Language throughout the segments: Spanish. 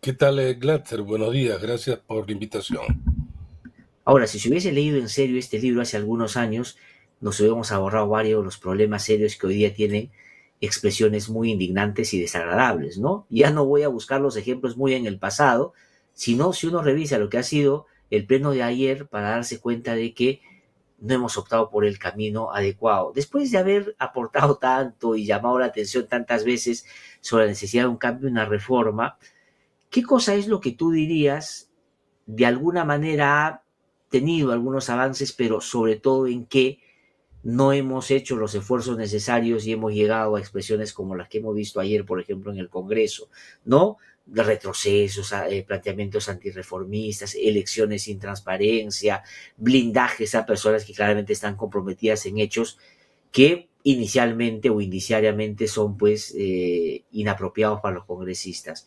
¿Qué tal, eh, Glatzer? Buenos días, gracias por la invitación. Ahora, si se hubiese leído en serio este libro hace algunos años, nos hubiéramos ahorrado varios de los problemas serios que hoy día tienen expresiones muy indignantes y desagradables, ¿no? Ya no voy a buscar los ejemplos muy en el pasado, sino si uno revisa lo que ha sido el pleno de ayer para darse cuenta de que no hemos optado por el camino adecuado. Después de haber aportado tanto y llamado la atención tantas veces sobre la necesidad de un cambio, una reforma, ¿Qué cosa es lo que tú dirías de alguna manera ha tenido algunos avances, pero sobre todo en que no hemos hecho los esfuerzos necesarios y hemos llegado a expresiones como las que hemos visto ayer, por ejemplo, en el Congreso, ¿no? retrocesos, eh, planteamientos antirreformistas, elecciones sin transparencia, blindajes a personas que claramente están comprometidas en hechos que inicialmente o indiciariamente son pues eh, inapropiados para los congresistas.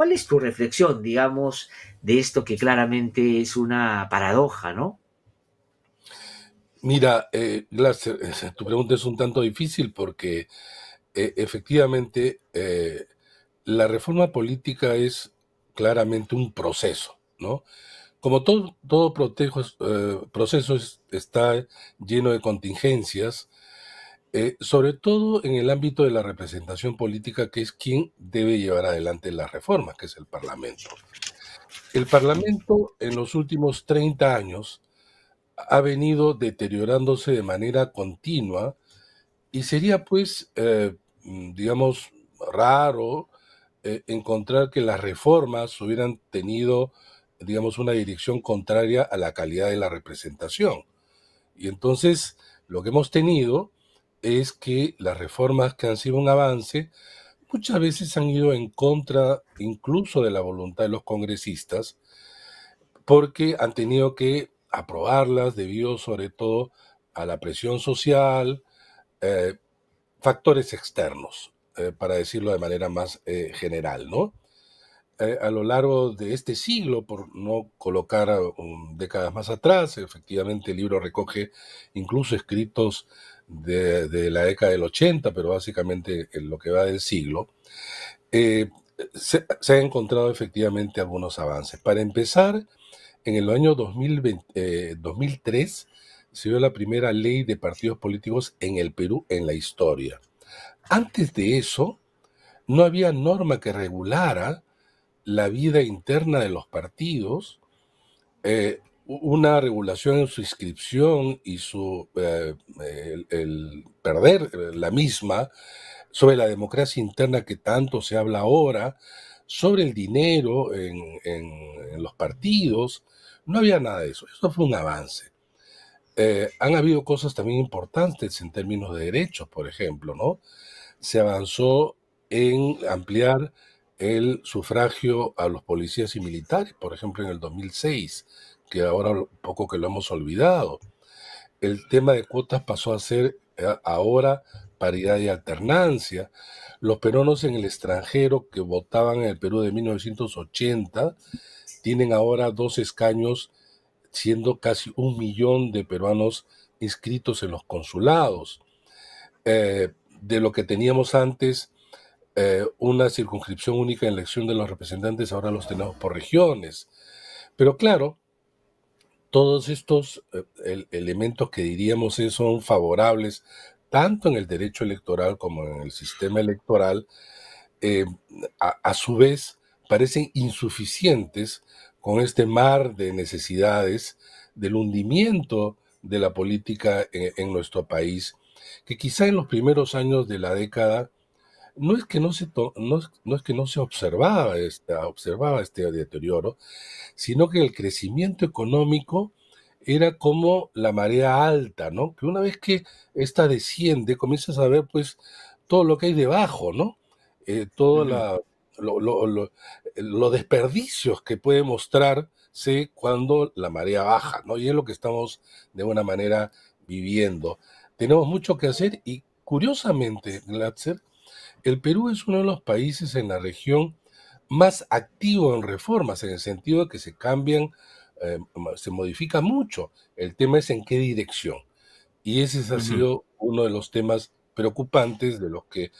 ¿Cuál es tu reflexión, digamos, de esto que claramente es una paradoja, ¿no? Mira, eh, eh, eh, tu pregunta es un tanto difícil porque efectivamente la reforma política es claramente un proceso, ¿no? Como todo, proceso está lleno de contingencias, eh, sobre todo en el ámbito de la representación política, que es quien debe llevar adelante las reformas, que es el Parlamento. El Parlamento en los últimos 30 años ha venido deteriorándose de manera continua y sería pues, eh, mm, digamos, raro eh, encontrar que las reformas hubieran tenido, digamos, una dirección contraria a la calidad de la representación. Y entonces, lo que hemos tenido es que las reformas que han sido un avance muchas veces han ido en contra incluso de la voluntad de los congresistas porque han tenido que aprobarlas debido sobre todo a la presión social, eh, factores externos, eh, para decirlo de manera más eh, general, ¿no? a lo largo de este siglo, por no colocar décadas más atrás, efectivamente el libro recoge incluso escritos de, la década del 80, pero básicamente en lo que va del siglo, eh, se, han encontrado efectivamente algunos avances. Para empezar, en el año 2003 eh, se dio la primera ley de partidos políticos en el Perú en la historia. Antes de eso, no había norma que regulara la vida interna de los partidos, eh, una regulación en su inscripción y su eh, el, perder eh, la misma sobre la democracia interna que tanto se habla ahora, sobre el dinero en, los partidos, no había nada de eso. Eso fue un avance. Eh, han habido cosas también importantes en términos de derechos, por ejemplo, ¿no? Se avanzó en ampliar el sufragio a los policías y militares, por ejemplo, en el 2006 que ahora poco que lo hemos olvidado. El tema de cuotas pasó a ser eh, ahora paridad y alternancia. Los peruanos en el extranjero que votaban en el Perú de 1980 tienen ahora dos escaños, siendo casi un millón de peruanos inscritos en los consulados. Eh, de lo que teníamos antes, eh, una circunscripción única en elección de los representantes, ahora los tenemos por regiones. Pero claro, todos estos eh, elementos que diríamos son favorables tanto en el derecho electoral como en el sistema electoral, eh, a, su vez parecen insuficientes con este mar de necesidades del hundimiento de la política eh, en nuestro país, que quizá en los primeros años de la década no es que no se, no, es, que no se observaba, observaba este deterioro, sino que el crecimiento económico era como la marea alta, ¿no? Que una vez que esta desciende, comienzas a ver pues todo lo que hay debajo, ¿no? Eh, los desperdicios que puede mostrarse cuando la marea baja, ¿no? Y es lo que estamos de una manera viviendo. Tenemos mucho que hacer y curiosamente, Glatzer, el Perú es uno de los países en la región más activo en reformas, en el sentido de que se cambian, eh, se modifica mucho. El tema es en qué dirección. Y ese ha sido uno de los temas preocupantes de los que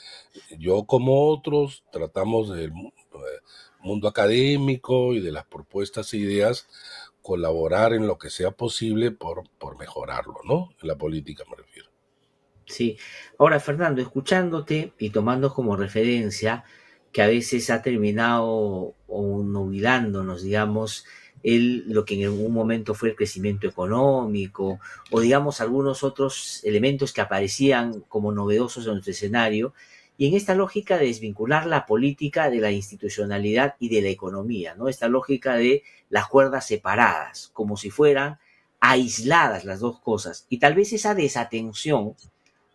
yo como otros tratamos del eh, mundo académico y de las propuestas e ideas, colaborar en lo que sea posible por, por mejorarlo, ¿no? En la política me refiero. Sí. Ahora, Fernando, escuchándote y tomando como referencia que a veces ha terminado o nubilándonos, digamos, el, lo que en algún momento fue el crecimiento económico o digamos algunos otros elementos que aparecían como novedosos en nuestro escenario y en esta lógica de desvincular la política de la institucionalidad y de la economía, ¿no? Esta lógica de las cuerdas separadas, como si fueran aisladas las dos cosas y tal vez esa desatención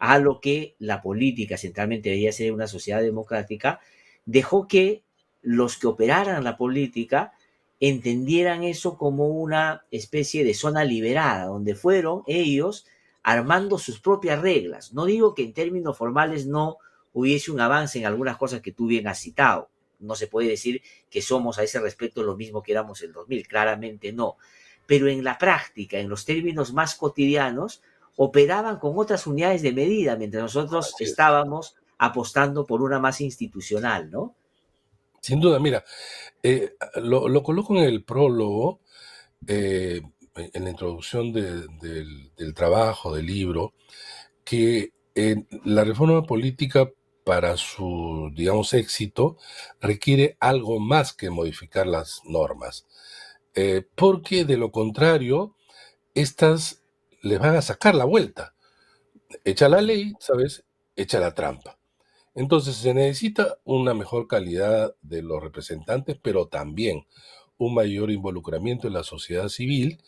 a lo que la política centralmente debía ser una sociedad democrática, dejó que los que operaran la política entendieran eso como una especie de zona liberada, donde fueron ellos armando sus propias reglas. No digo que en términos formales no hubiese un avance en algunas cosas que tú bien has citado. No se puede decir que somos a ese respecto lo mismo que éramos en 2000, claramente no. Pero en la práctica, en los términos más cotidianos, operaban con otras unidades de medida, mientras nosotros estábamos apostando por una más institucional, ¿no? Sin duda, mira, eh, lo, coloco en el prólogo, eh, en la introducción del, trabajo, del libro, que eh, la reforma política para su, digamos, éxito, requiere algo más que modificar las normas. porque de lo contrario, estas les van a sacar la vuelta. Echa la ley, ¿sabes? Echa la trampa. Entonces se necesita una mejor calidad de los representantes, pero también un mayor involucramiento en la sociedad civil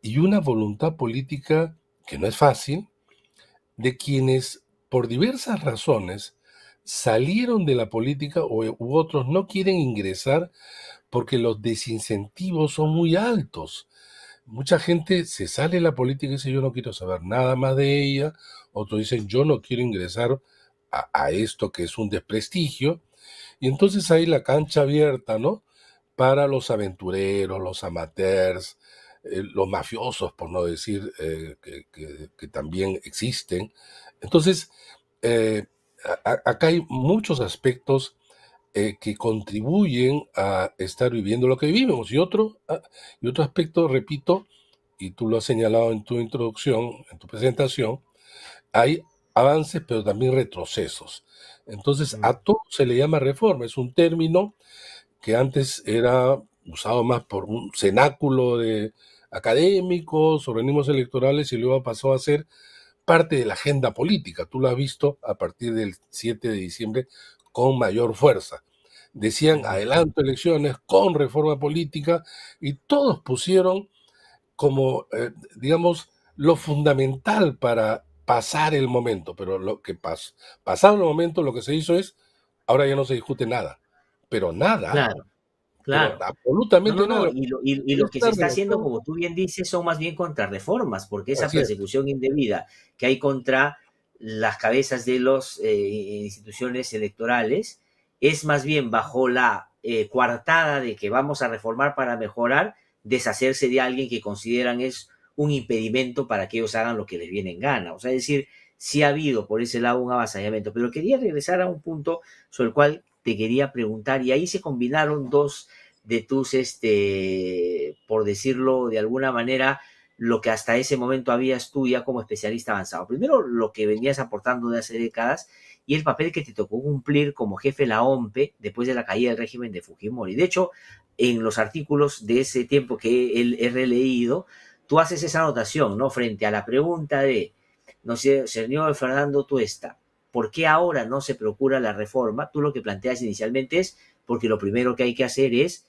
y una voluntad política que no es fácil de quienes por diversas razones salieron de la política o, u otros no quieren ingresar porque los desincentivos son muy altos mucha gente se sale de la política y dice yo no quiero saber nada más de ella, otros dicen yo no quiero ingresar a, esto que es un desprestigio, y entonces hay la cancha abierta, ¿no? Para los aventureros, los amateurs, eh, los mafiosos, por no decir eh, que, también existen. Entonces, eh, acá hay muchos aspectos eh, que contribuyen a estar viviendo lo que vivimos. Y otro, ah, y otro aspecto, repito, y tú lo has señalado en tu introducción, en tu presentación, hay avances, pero también retrocesos. Entonces, mm. a todo se le llama reforma. Es un término que antes era usado más por un cenáculo de académicos, organismos electorales, y luego pasó a ser parte de la agenda política. Tú lo has visto a partir del 7 de diciembre con mayor fuerza. Decían adelanto elecciones con reforma política y todos pusieron como, eh, digamos, lo fundamental para pasar el momento. Pero lo que pasó, pasado el momento, lo que se hizo es, ahora ya no se discute nada, pero nada. Claro. absolutamente no, Y, lo, que se está haciendo, como tú bien dices, son más bien contrarreformas, porque esa persecución indebida que hay contra las cabezas de las eh, instituciones electorales es más bien bajo la cuartada eh, coartada de que vamos a reformar para mejorar, deshacerse de alguien que consideran es un impedimento para que ellos hagan lo que les viene en gana. O sea, es decir, sí ha habido por ese lado un avasallamiento, pero quería regresar a un punto sobre el cual te quería preguntar, y ahí se combinaron dos de tus, este, por decirlo de alguna manera, lo que hasta ese momento habías tú ya como especialista avanzado. Primero, lo que venías aportando de hace décadas y el papel que te tocó cumplir como jefe de la OMP después de la caída del régimen de Fujimori. De hecho, en los artículos de ese tiempo que he releído, tú haces esa anotación, ¿no? Frente a la pregunta de, no sé, señor Fernando Tuesta, ¿por qué ahora no se procura la reforma? Tú lo que planteas inicialmente es, porque lo primero que hay que hacer es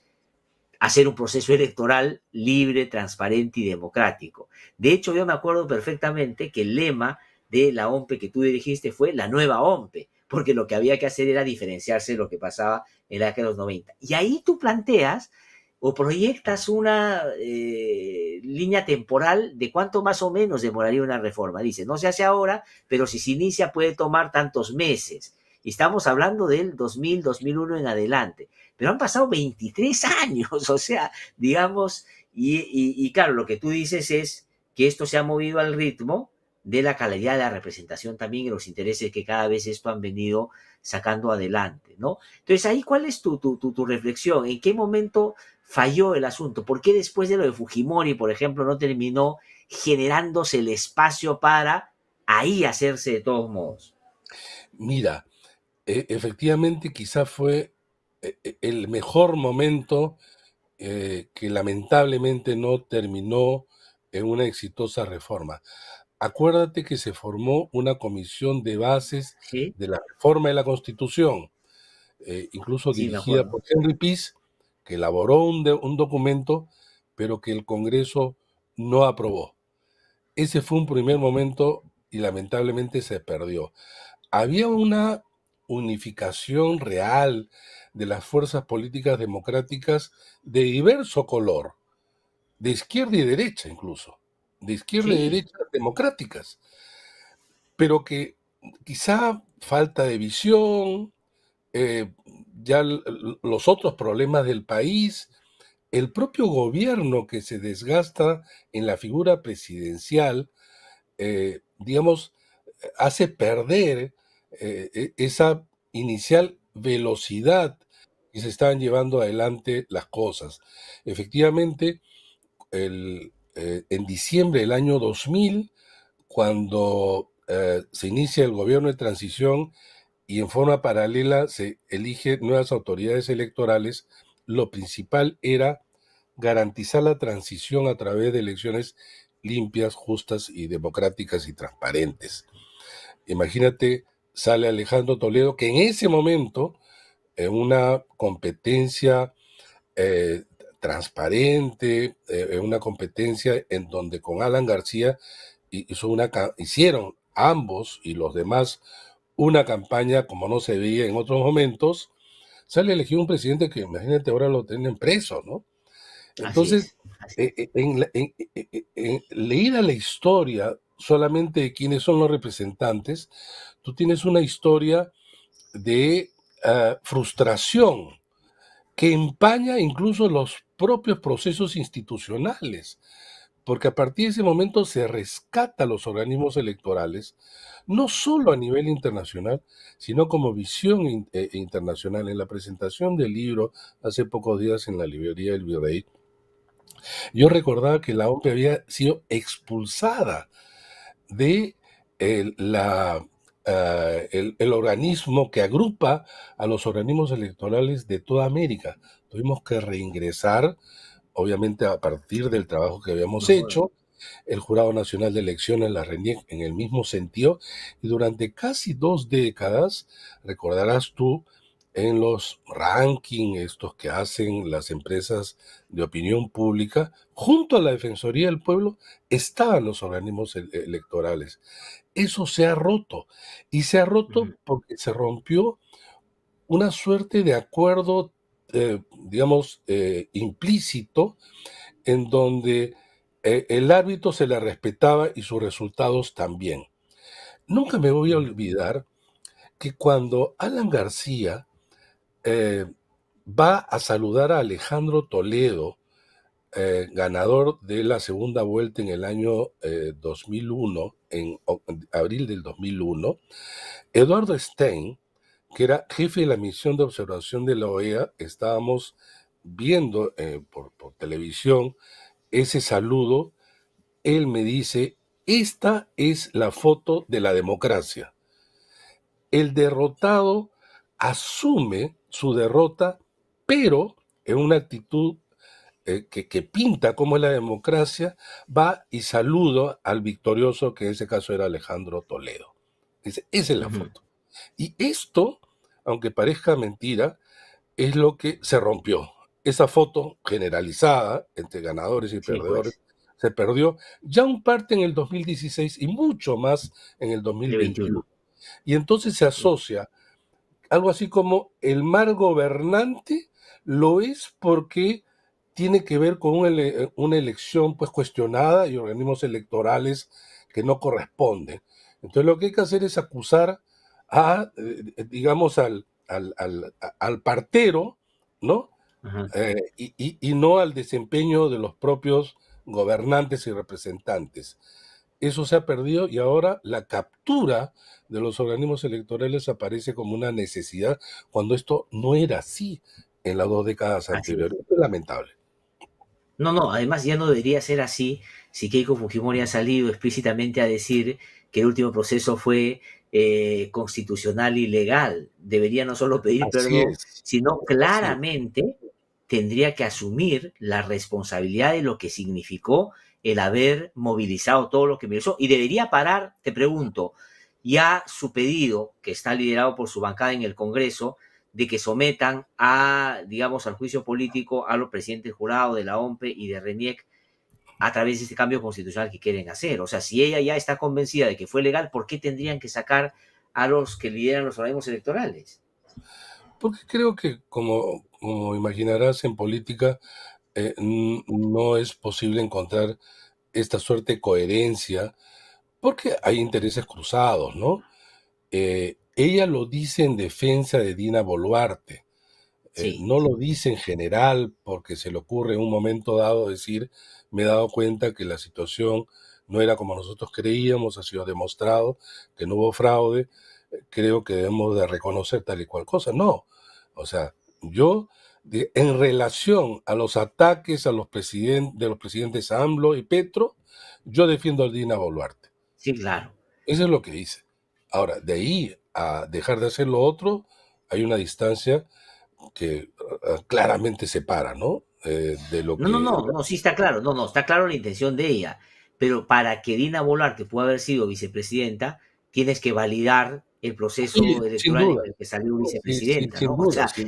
hacer un proceso electoral libre, transparente y democrático. De hecho, yo me acuerdo perfectamente que el lema de la OMPE que tú dirigiste fue la nueva OMPE, porque lo que había que hacer era diferenciarse de lo que pasaba en la década de los 90. Y ahí tú planteas o proyectas una eh, línea temporal de cuánto más o menos demoraría una reforma. Dice, no se hace ahora, pero si se inicia puede tomar tantos meses. Y estamos hablando del 2000, 2001 en adelante pero han pasado 23 años, o sea, digamos, y, claro, lo que tú dices es que esto se ha movido al ritmo de la calidad de la representación también y los intereses que cada vez esto han venido sacando adelante, ¿no? Entonces, ahí, ¿cuál es tu, tu, tu reflexión? ¿En qué momento falló el asunto? ¿Por qué después de lo de Fujimori, por ejemplo, no terminó generándose el espacio para ahí hacerse de todos modos? Mira, e-, efectivamente quizá fue e, e, el mejor momento eh, que lamentablemente no terminó en una exitosa reforma. Acuérdate que se formó una comisión de bases de la reforma de la Constitución, eh, incluso dirigida por Henry peace que elaboró un, un documento, pero que el Congreso no aprobó. Ese fue un primer momento y lamentablemente se perdió. Había una unificación real de las fuerzas políticas democráticas de diverso color, de izquierda y derecha incluso, de izquierda y derecha democráticas, pero que quizá falta de visión, eh, ya los otros problemas del país, el propio gobierno que se desgasta en la figura presidencial, eh, digamos, hace perder eh, e, esa inicial velocidad y se estaban llevando adelante las cosas. Efectivamente, el, eh, en diciembre del año 2000, cuando eh, se inicia el gobierno de transición y en forma paralela se eligen nuevas autoridades electorales, lo principal era garantizar la transición a través de elecciones limpias, justas y democráticas y transparentes. Imagínate, sale Alejandro Toledo, que en ese momento en una competencia eh, transparente, eh, en una competencia en donde con Alan García una, hicieron ambos y los demás una campaña como no se veía en otros momentos, sale elegido un presidente que imagínate ahora lo tienen preso, ¿no? Entonces, eh, en, leída la historia solamente de quiénes son los representantes, tú tienes una historia de eh, frustración que empaña incluso los propios procesos institucionales, porque a partir de ese momento se rescata los organismos electorales, no solo a nivel internacional, sino como visión eh, internacional. En la presentación del libro hace pocos días en la librería del Virrey, yo recordaba que la ONU había sido expulsada de eh, la eh, el, organismo que agrupa a los organismos electorales de toda América. Tuvimos que reingresar, obviamente a partir del trabajo que habíamos hecho, el Jurado Nacional de Elecciones, la RENIEC, en el mismo sentido, y durante casi dos décadas, recordarás tú, en los rankings estos que hacen las empresas de opinión pública, junto a la Defensoría del Pueblo, estaban los organismos e, electorales eso se ha roto. Y se ha roto porque se rompió una suerte de acuerdo, eh, digamos, eh, implícito, en donde eh, el árbitro se le respetaba y sus resultados también. Nunca me voy a olvidar que cuando Alan García va a saludar a Alejandro Toledo, ganador de la segunda vuelta en el año 2001, en abril del 2001, Eduardo Stein, que era jefe de la misión de observación de la OEA, estábamos viendo eh, por, por televisión ese saludo, él me dice, esta es la foto de la democracia. El derrotado asume su derrota, pero en una actitud eh, que, pinta cómo es la democracia, va y saludo al victorioso, que en ese caso era Alejandro Toledo. Dice, esa es la foto. Y esto, aunque parezca mentira, es lo que se rompió. Esa foto generalizada entre ganadores y pues. perdedores se perdió ya un parte en el 2016 y mucho más en el 2021. Y entonces se asocia algo así como el mal gobernante lo es porque tiene que ver con una, elección pues cuestionada y organismos electorales que no corresponden. Entonces lo que hay que hacer es acusar a, eh, digamos, al, al, partero, ¿no? Eh, y, no al desempeño de los propios gobernantes y representantes. Eso se ha perdido y ahora la captura de los organismos electorales aparece como una necesidad cuando esto no era así en las dos décadas anteriores. anteriores. Es lamentable. No, no, además ya no debería ser así si Keiko Fujimori ha salido explícitamente a decir que el último proceso fue eh, constitucional y legal. Debería no solo pedir perdón, sino claramente tendría que asumir la responsabilidad de lo que significó el haber movilizado todo lo que movilizó. Y debería parar, te pregunto, ya su pedido, que está liderado por su bancada en el Congreso, de que sometan a, digamos, al juicio político a los presidentes jurados de la OMPE y de RENIEC a través de este cambio constitucional que quieren hacer. O sea, si ella ya está convencida de que fue legal, ¿por qué tendrían que sacar a los que lideran los organismos electorales? Porque creo que, como, imaginarás, en política eh, no es posible encontrar esta suerte de coherencia porque hay intereses cruzados, ¿no? Eh, ella lo dice en defensa de Dina Boluarte. Eh, no lo dice en general porque se le ocurre en un momento dado decir, me he dado cuenta que la situación no era como nosotros creíamos, ha sido demostrado que no hubo fraude, eh, creo que debemos de reconocer tal y cual cosa. No, o sea, yo en relación a los ataques a los de los presidentes AMLO y Petro, yo defiendo a Dina Boluarte. Sí, claro. Eso es lo que dice. Ahora, de ahí a dejar de hacer lo otro, hay una distancia que ah, ah, claramente separa, ¿no? Eh, de lo no, que... no, no, no, sí está claro, no, no, está claro la intención de ella, pero para que Dina Volar, que haber sido vicepresidenta, tienes que validar el proceso electoral en que salió vicepresidenta.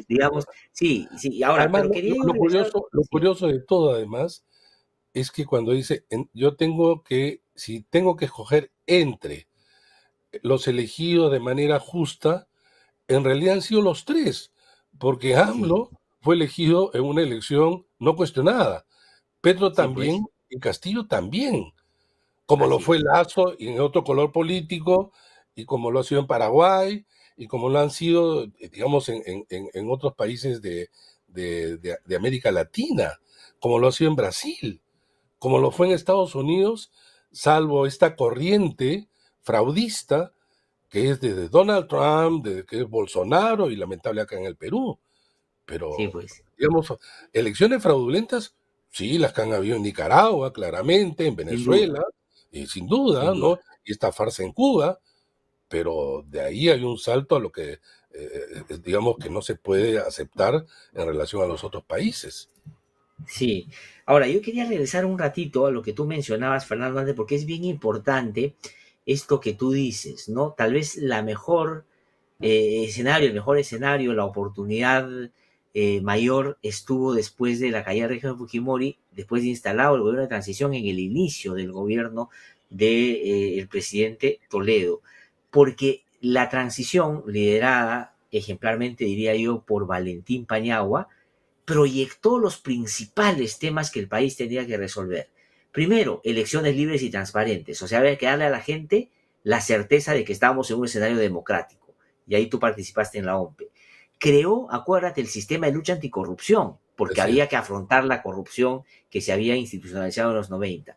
digamos, sí, sí, ahora, Lo, curioso, lo curioso de todo, además, es que cuando dice, yo tengo que, si tengo que escoger entre los elegidos de manera justa, en realidad han sido los tres, porque AMLO fue elegido en una elección no cuestionada. Pedro pues. también y Castillo también, como lo fue Lazo y en otro color político, y como lo ha sido en Paraguay, y como lo han sido, digamos, en, otros países de, América Latina, como lo ha sido en Brasil, como lo fue en Estados Unidos, salvo esta corriente fraudista que es desde Donald Trump, desde que es Bolsonaro y lamentable acá en el Perú. Pero, pues. digamos, elecciones fraudulentas, sí, las que han habido en Nicaragua, claramente, en Venezuela, eh, sin duda, y sin duda ¿no? Y esta farsa en Cuba, pero de ahí hay un salto a lo que, eh, eh, digamos, que no se puede aceptar en relación a los otros países. Sí. Ahora, yo quería regresar un ratito a lo que tú mencionabas, Fernando, antes, porque es bien importante esto que tú dices, ¿no? Tal vez la mejor eh, escenario, el mejor escenario, la oportunidad eh, mayor estuvo después de la caída de Fujimori, después de instalado el gobierno de transición en el inicio del gobierno del de, eh, presidente Toledo, porque la transición liderada ejemplarmente, diría yo, por Valentín Pañagua, proyectó los principales temas que el país tenía que resolver. Primero, elecciones libres y transparentes. O sea, había que darle a la gente la certeza de que estábamos en un escenario democrático. Y ahí tú participaste en la OMP. Creó, acuérdate, el sistema de lucha anticorrupción, porque había que afrontar la corrupción que se había institucionalizado en los 90.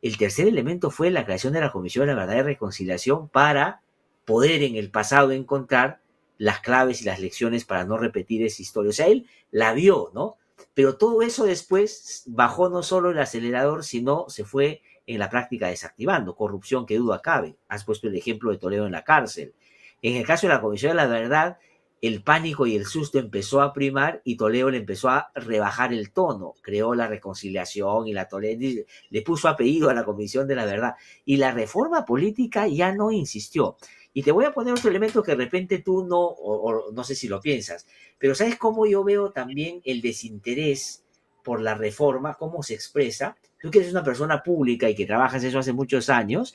El tercer elemento fue la creación de la Comisión de la Verdad y Reconciliación para poder en el pasado encontrar las claves y las lecciones para no repetir esa historia. O sea, él la vio, ¿no? Pero todo eso después bajó no solo el acelerador, sino se fue en la práctica desactivando. Corrupción que duda cabe. Has puesto el ejemplo de Toledo en la cárcel. En el caso de la Comisión de la Verdad, el pánico y el susto empezó a primar y Toledo le empezó a rebajar el tono, creó la reconciliación y la tolerancia, le puso apellido a la Comisión de la Verdad. Y la reforma política ya no insistió. Y te voy a poner otro elemento que de repente tú no, o, no sé si lo piensas, pero ¿sabes cómo yo veo también el desinterés por la reforma, cómo se expresa? Tú que eres una persona pública y que trabajas eso hace muchos años,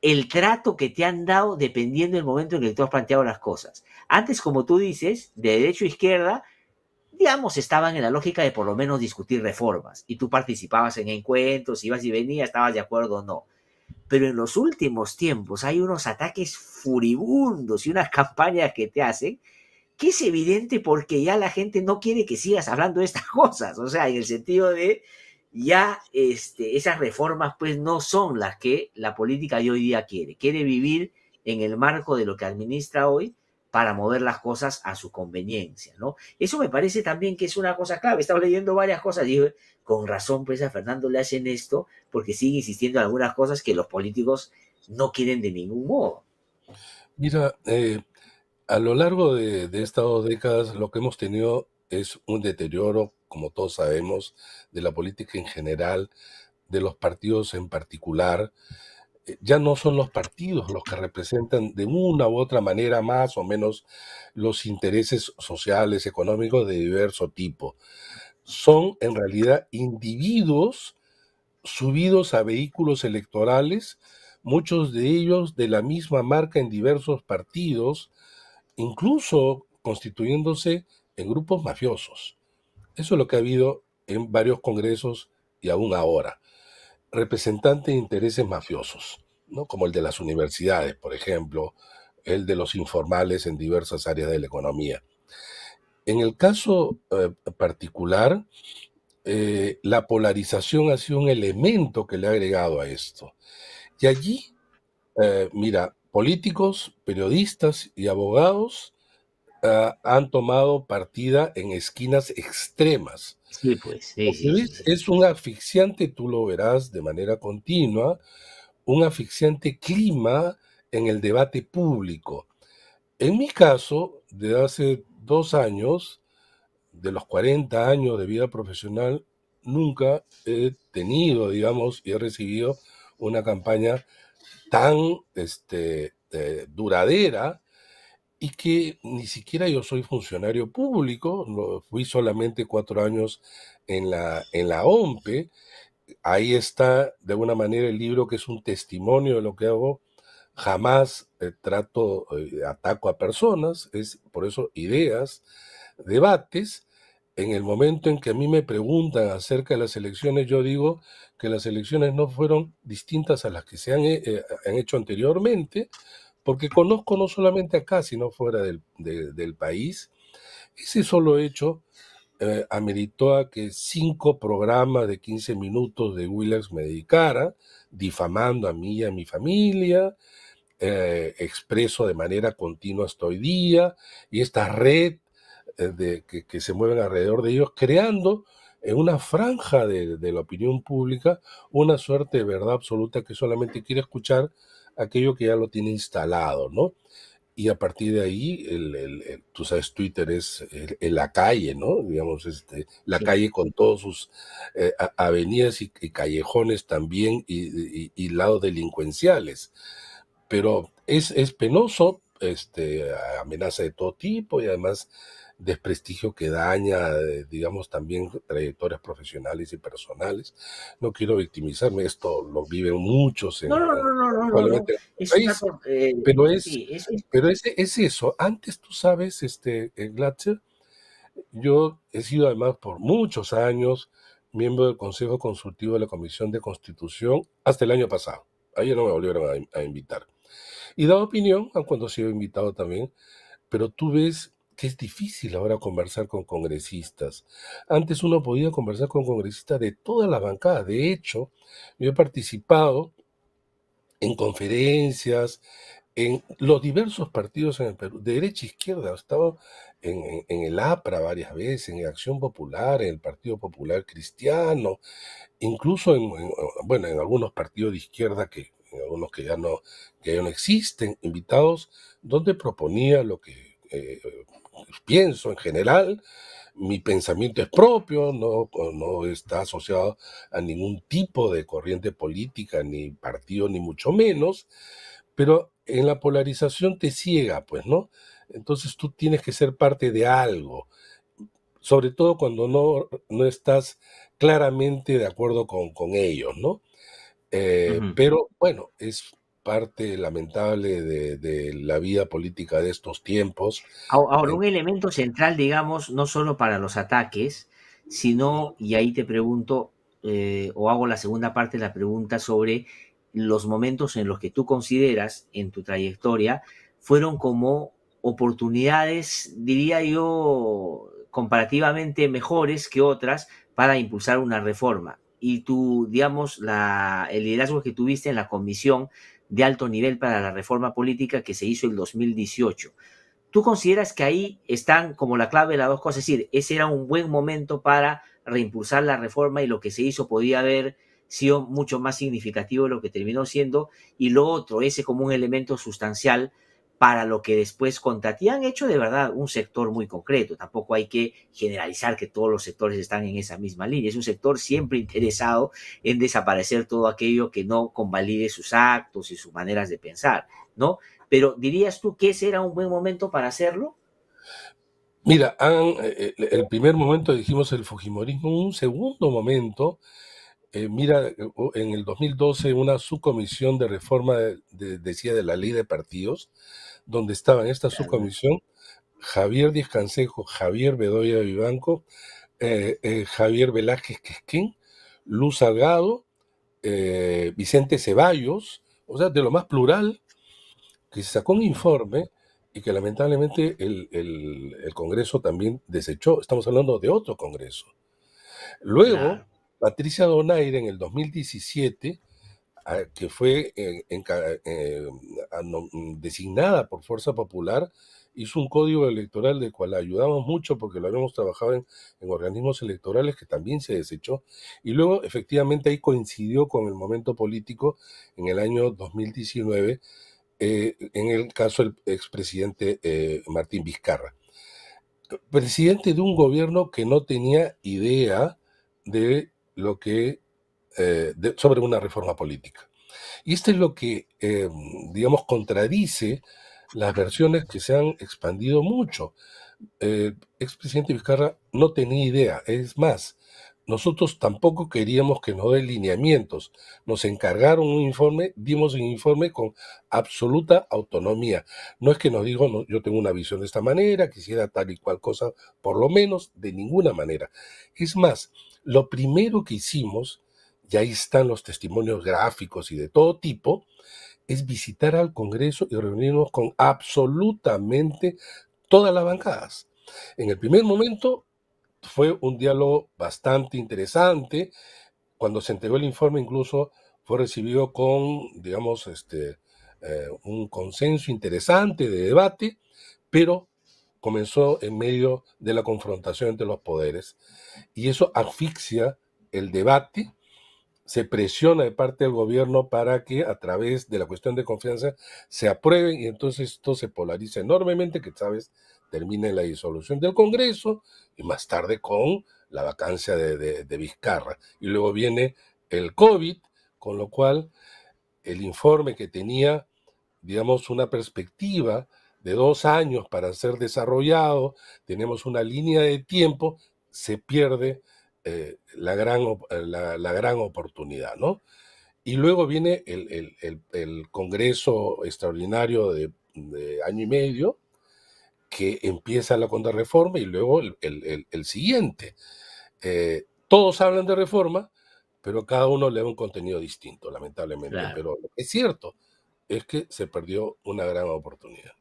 el trato que te han dado dependiendo del momento en que tú has planteado las cosas. Antes, como tú dices, de derecha a izquierda, digamos, estaban en la lógica de por lo menos discutir reformas y tú participabas en encuentros, ibas y venías, estabas de acuerdo o no pero en los últimos tiempos hay unos ataques furibundos y unas campañas que te hacen que es evidente porque ya la gente no quiere que sigas hablando de estas cosas, o sea, en el sentido de ya este, esas reformas pues no son las que la política de hoy día quiere, quiere vivir en el marco de lo que administra hoy para mover las cosas a su conveniencia, ¿no? Eso me parece también que es una cosa clave. Estaba leyendo varias cosas, dije, con razón, pues a Fernando le hacen esto, porque sigue insistiendo en algunas cosas que los políticos no quieren de ningún modo. Mira, eh, a lo largo de, estas dos décadas, lo que hemos tenido es un deterioro, como todos sabemos, de la política en general, de los partidos en particular. Eh, ya no son los partidos los que representan de una u otra manera más o menos los intereses sociales, económicos de diverso tipo. Son en realidad individuos subidos a vehículos electorales, muchos de ellos de la misma marca en diversos partidos, incluso constituyéndose en grupos mafiosos. Eso es lo que ha habido en varios congresos y aún ahora representante de intereses mafiosos, ¿no? como el de las universidades, por ejemplo, el de los informales en diversas áreas de la economía. En el caso eh, particular, eh, la polarización ha sido un elemento que le ha agregado a esto. Y allí, eh, mira, políticos, periodistas y abogados han tomado partida en esquinas extremas. Pues, es un asfixiante, tú lo verás de manera continua, un asfixiante clima en el debate público. En mi caso, de hace dos años, de los 40 años de vida profesional, nunca he tenido, digamos, y he recibido una campaña tan este, eh, duradera y que ni siquiera yo soy funcionario público, fui solamente cuatro años en la, en la OMPE. Ahí está, de alguna manera, el libro que es un testimonio de lo que hago. Jamás eh, trato, eh, ataco a personas, es por eso ideas, debates. En el momento en que a mí me preguntan acerca de las elecciones, yo digo que las elecciones no fueron distintas a las que se han eh, hecho anteriormente, porque conozco no solamente acá, sino fuera del, país. Ese solo hecho eh, ameritó a que cinco programas de 15 minutos de Willax me dedicara, difamando a mí y a mi familia, eh, expreso de manera continua hasta hoy día, y esta red eh, de, que, se mueven alrededor de ellos, creando en eh, una franja de, de la opinión pública una suerte de verdad absoluta que solamente quiere escuchar aquello que ya lo tiene instalado, ¿no? Y a partir de ahí, el, tú sabes, Twitter es la calle, ¿no? Digamos, este, la calle con todos sus eh, avenidas y, callejones también y, y, lados delincuenciales. Pero es, es penoso, este, amenaza de todo tipo y además desprestigio que daña, eh, digamos, también trayectorias profesionales y personales. No quiero victimizarme, esto lo viven muchos. En, no, no, no, eh, pero es, pero es, es eso. Antes tú sabes, este, Glatzer, yo he sido además por muchos años miembro del Consejo Consultivo de la Comisión de Constitución hasta el año pasado. Ayer no me volvieron a, invitar. Y dado opinión, aun cuando he sido invitado también, pero tú ves que es difícil ahora conversar con congresistas. Antes uno podía conversar con congresistas de toda la bancada, De hecho, yo he participado en conferencias, en los diversos partidos en el Perú, de derecha e izquierda, he estado en, el APRA varias veces, en Acción Popular, en el Partido Popular Cristiano, incluso en, bueno, en algunos partidos de izquierda que algunos que ya no, que no existen, invitados, donde proponía lo que eh, pienso en general mi pensamiento es propio, no, no está asociado a ningún tipo de corriente política, ni partido, ni mucho menos, pero en la polarización te ciega, pues, ¿no? Entonces tú tienes que ser parte de algo, sobre todo cuando no, no estás claramente de acuerdo con, ellos, ¿no? Eh, pero bueno, es parte lamentable de, la vida política de estos tiempos. Ahora, eh, un elemento central, digamos, no solo para los ataques, sino, y ahí te pregunto, eh, o hago la segunda parte de la pregunta sobre los momentos en los que tú consideras en tu trayectoria fueron como oportunidades, diría yo, comparativamente mejores que otras para impulsar una reforma. Y tú, digamos, el liderazgo que tuviste en la comisión de alto nivel para la reforma política que se hizo en 2018. ¿Tú consideras que ahí están como la clave de las dos cosas? Es decir, ese era un buen momento para reimpulsar la reforma y lo que se hizo podía haber sido mucho más significativo de lo que terminó siendo. Y lo otro, ese como un elemento sustancial para lo que después contra han hecho de verdad un sector muy concreto. Tampoco hay que generalizar que todos los sectores están en esa misma línea. Es un sector siempre interesado en desaparecer todo aquello que no convalide sus actos y sus maneras de pensar, ¿no? Pero dirías tú que ese era un buen momento para hacerlo. Mira, eh, eh, el primer momento dijimos el Fujimorismo, un segundo momento eh, mira, en el 2012 una subcomisión de reforma, decía, de la ley de partidos, donde estaba en esta subcomisión Javier Díaz Cansejo, Javier Bedoya Vivanco, eh, eh, Javier Velázquez Quesquín, Luz Salgado, Vicente Ceballos, o sea, de lo más plural, que se sacó un informe y que lamentablemente el, Congreso también desechó. Estamos hablando de otro Congreso. Luego... Patricia Donaire en el 2017, que fue eh, eh, designada por Fuerza Popular, hizo un código electoral del cual ayudamos mucho porque lo habíamos trabajado en, organismos electorales que también se desechó. Y luego, efectivamente, ahí coincidió con el momento político en el año 2019, eh, en el caso del expresidente Martín Vizcarra. Presidente de un gobierno que no tenía idea de lo que, eh, sobre una reforma política. Y esto es lo que, eh, digamos, contradice las versiones que se han expandido mucho. El eh, expresidente Vizcarra no tenía idea, es más, nosotros tampoco queríamos que nos den lineamientos. Nos encargaron un informe, dimos un informe con absoluta autonomía. No es que nos digan, no, yo tengo una visión de esta manera, quisiera tal y cual cosa, por lo menos de ninguna manera. Es más, lo primero que hicimos, y ahí están los testimonios gráficos y de todo tipo, es visitar al Congreso y reunirnos con absolutamente todas las bancadas. En el primer momento fue un diálogo bastante interesante. Cuando se entregó el informe incluso fue recibido con, digamos, este, eh, un consenso interesante de debate, pero comenzó en medio de la confrontación entre los poderes. Y eso asfixia el debate, se presiona de parte del gobierno para que a través de la cuestión de confianza se aprueben y entonces esto se polariza enormemente, que sabes, termine la disolución del Congreso y más tarde con la vacancia de, Vizcarra. Y luego viene el COVID, con lo cual el informe que tenía, digamos, una perspectiva de dos años para ser desarrollado, tenemos una línea de tiempo, se pierde eh, la, gran, eh, la, gran oportunidad, ¿no? Y luego viene el, Congreso Extraordinario de, de, año y medio, que empieza la Reforma y luego el, siguiente. Eh, todos hablan de reforma, pero cada uno le da un contenido distinto, lamentablemente. Pero lo que es cierto es que se perdió una gran oportunidad.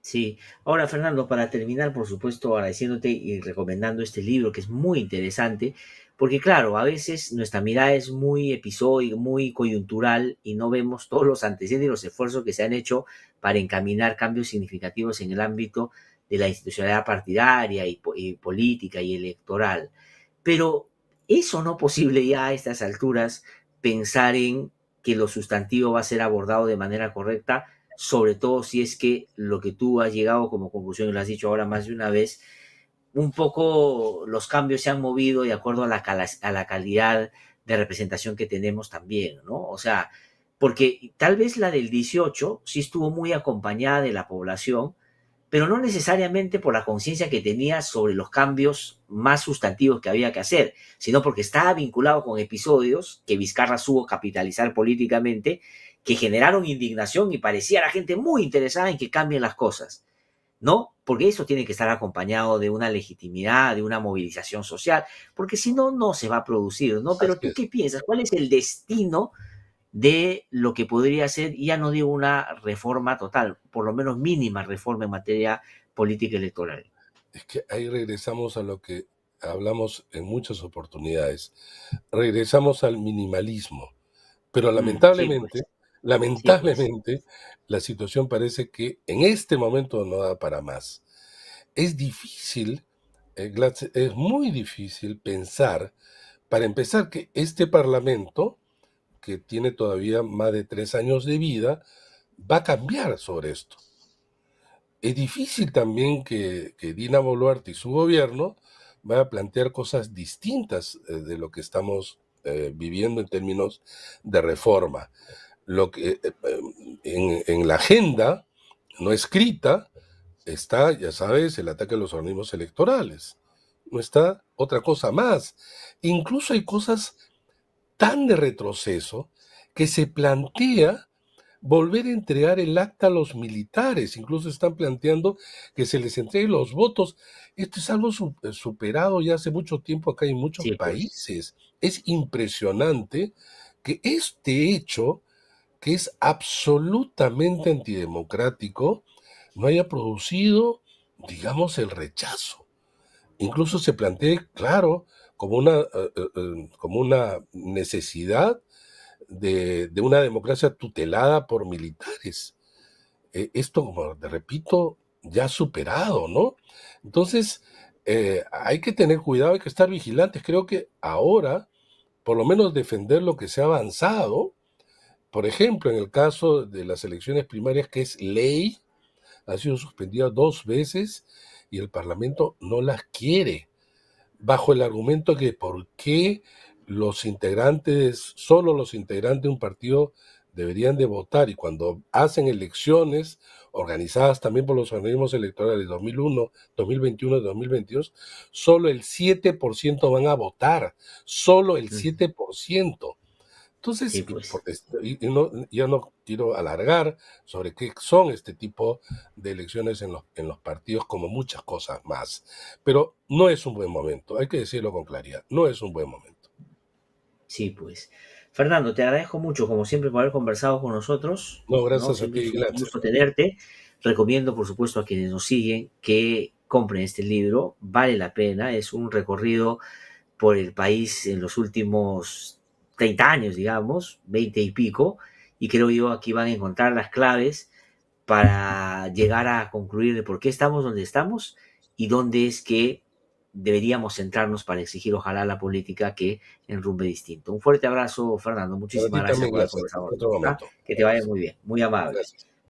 Sí, ahora Fernando, para terminar, por supuesto, agradeciéndote y recomendando este libro que es muy interesante, porque claro, a veces nuestra mirada es muy episódica, muy coyuntural y no vemos todos los antecedentes y los esfuerzos que se han hecho para encaminar cambios significativos en el ámbito de la institucionalidad partidaria y, política y electoral. Pero eso no posible ya a estas alturas pensar en que lo sustantivo va a ser abordado de manera correcta, sobre todo si es que lo que tú has llegado como conclusión y lo has dicho ahora más de una vez un poco los cambios se han movido de acuerdo a la, calidad de representación que tenemos también, ¿no? O sea, porque tal vez la del 18 sí estuvo muy acompañada de la población, pero no necesariamente por la conciencia que tenía sobre los cambios más sustantivos que había que hacer, sino porque estaba vinculado con episodios que Vizcarra supo capitalizar políticamente, que generaron indignación y parecía la gente muy interesada en que cambien las cosas. ¿no? Porque eso tiene que estar acompañado de una legitimidad, de una movilización social, porque si no, no se va a producir, ¿no? Pero tú qué piensas, ¿cuál es el destino de lo que podría ser, ya no digo una reforma total, por lo menos mínima reforma en materia política electoral? Es que ahí regresamos a lo que hablamos en muchas oportunidades, regresamos al minimalismo, pero mm, pues. lamentablemente... Pues. Lamentablemente, la situación parece que en este momento no da para más. Es difícil, eh, es muy difícil pensar, para empezar, que este Parlamento, que tiene todavía más de tres años de vida, va a cambiar sobre esto. Es difícil también que, Dina Boluarte y su gobierno vayan a plantear cosas distintas eh, de lo que estamos eh, viviendo en términos de reforma lo que eh, eh, en, la agenda no escrita está, ya sabes, el ataque a los organismos electorales. No está otra cosa más. Incluso hay cosas tan de retroceso que se plantea volver a entregar el acta a los militares. Incluso están planteando que se les entreguen los votos. Esto es algo eh, superado ya hace mucho tiempo acá en muchos pues. países. Es impresionante que este hecho que es absolutamente antidemocrático, no haya producido, digamos, el rechazo. Incluso se plantea, claro, como una, eh, eh, eh, como una necesidad de, una democracia tutelada por militares. esto, como te repito, ya superado, ¿no? Entonces, hay que tener cuidado, hay que estar vigilantes. Creo que ahora, por lo menos defender lo que se ha avanzado, por ejemplo, en el caso de las elecciones primarias, que es ley, ha sido suspendida dos veces y el Parlamento no las quiere, bajo el argumento que por qué los integrantes, solo los integrantes de un partido deberían de votar y cuando hacen elecciones organizadas también por los organismos electorales 2001, 2021, 2022, solo el 7% van a votar, solo el 7%. Entonces, sí, pues. no, yo no quiero alargar sobre qué son este tipo de elecciones en los, en los partidos, como muchas cosas más. Pero no es un buen momento, hay que decirlo con claridad, no es un buen momento. Sí, pues. Fernando, te agradezco mucho, como siempre, por haber conversado con nosotros. No, gracias a ti, gracias. Un gusto tenerte. Recomiendo, por supuesto, a quienes nos siguen que compren este libro. Vale la pena. Es un recorrido por el país en los últimos 30 años, digamos, 20 y pico, y creo yo aquí van a encontrar las claves para llegar a concluir de por qué estamos donde estamos y dónde es que deberíamos centrarnos para exigir, ojalá, la política que enrumbe distinto. Un fuerte abrazo, Fernando. Muchísimas gracias, por Que te vaya muy bien. Muy amable.